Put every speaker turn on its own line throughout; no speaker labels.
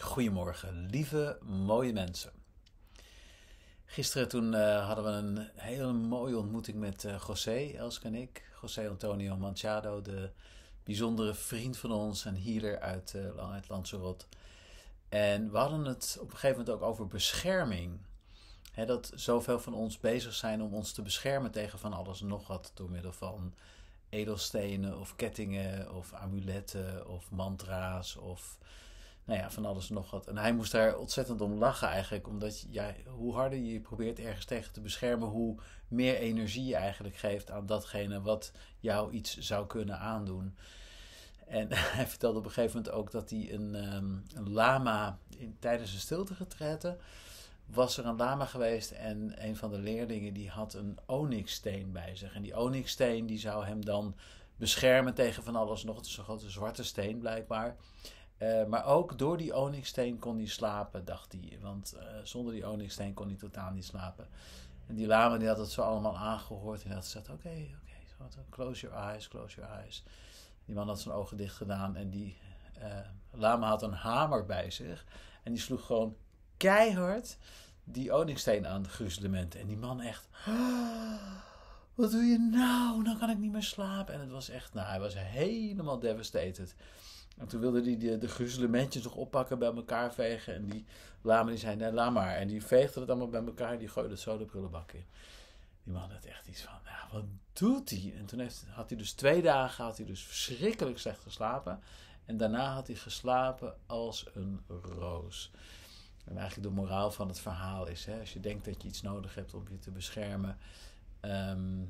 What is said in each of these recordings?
Goedemorgen, lieve mooie mensen. Gisteren toen eh, hadden we een hele mooie ontmoeting met uh, José, Elske en ik. José Antonio Manchado, de bijzondere vriend van ons en healer uit, uh, eh, uit Lanzarote. En we hadden het op een gegeven moment ook over bescherming. He, dat zoveel van ons bezig zijn om ons te beschermen tegen van alles en nog wat door middel van edelstenen of kettingen of amuletten of mantra's of nou ja, van alles en nog wat. En hij moest daar ontzettend om lachen eigenlijk. Omdat ja, hoe harder je probeert ergens tegen te beschermen, hoe meer energie je eigenlijk geeft aan datgene wat jou iets zou kunnen aandoen. En hij vertelde op een gegeven moment ook dat hij een, ehm, een lama in, tijdens een stiltegetrette was er een lama geweest en een van de leerlingen die had een onyxsteen bij zich. En die onyxsteen die zou hem dan beschermen tegen van alles nog. Het is een grote zwarte steen blijkbaar. Eh, maar ook door die onyxsteen kon hij slapen, dacht hij. Want eh, zonder die onyxsteen kon hij totaal niet slapen. En die lama die had het zo allemaal aangehoord. En had gezegd, oké, oké, close your eyes, close your eyes. Die man had zijn ogen dicht gedaan. En die eh, lama had een hamer bij zich. En die sloeg gewoon keihard die onyxsteen aan het gruzelement. En die man echt... Wat doe je nou? Nou kan ik niet meer slapen. En het was echt, nou, hij was helemaal devastated. En toen wilde hij de, de toch oppakken, bij elkaar vegen. En die lama die zei, nee, laat maar. En die veegde het allemaal bij elkaar en die gooide het zo de prullenbak in. Die man had echt iets van, nou, wat doet hij? En toen heeft, had hij dus twee dagen had hij dus verschrikkelijk slecht geslapen. En daarna had hij geslapen als een roos. En eigenlijk de moraal van het verhaal is, hè, als je denkt dat je iets nodig hebt om je te beschermen Ehm,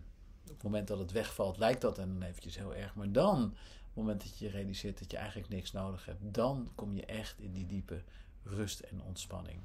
op het moment dat het wegvalt, lijkt dat en dan eventjes heel erg. Maar dan, op het moment dat je realiseert dat je eigenlijk niks nodig hebt, dan kom je echt in die diepe rust en ontspanning.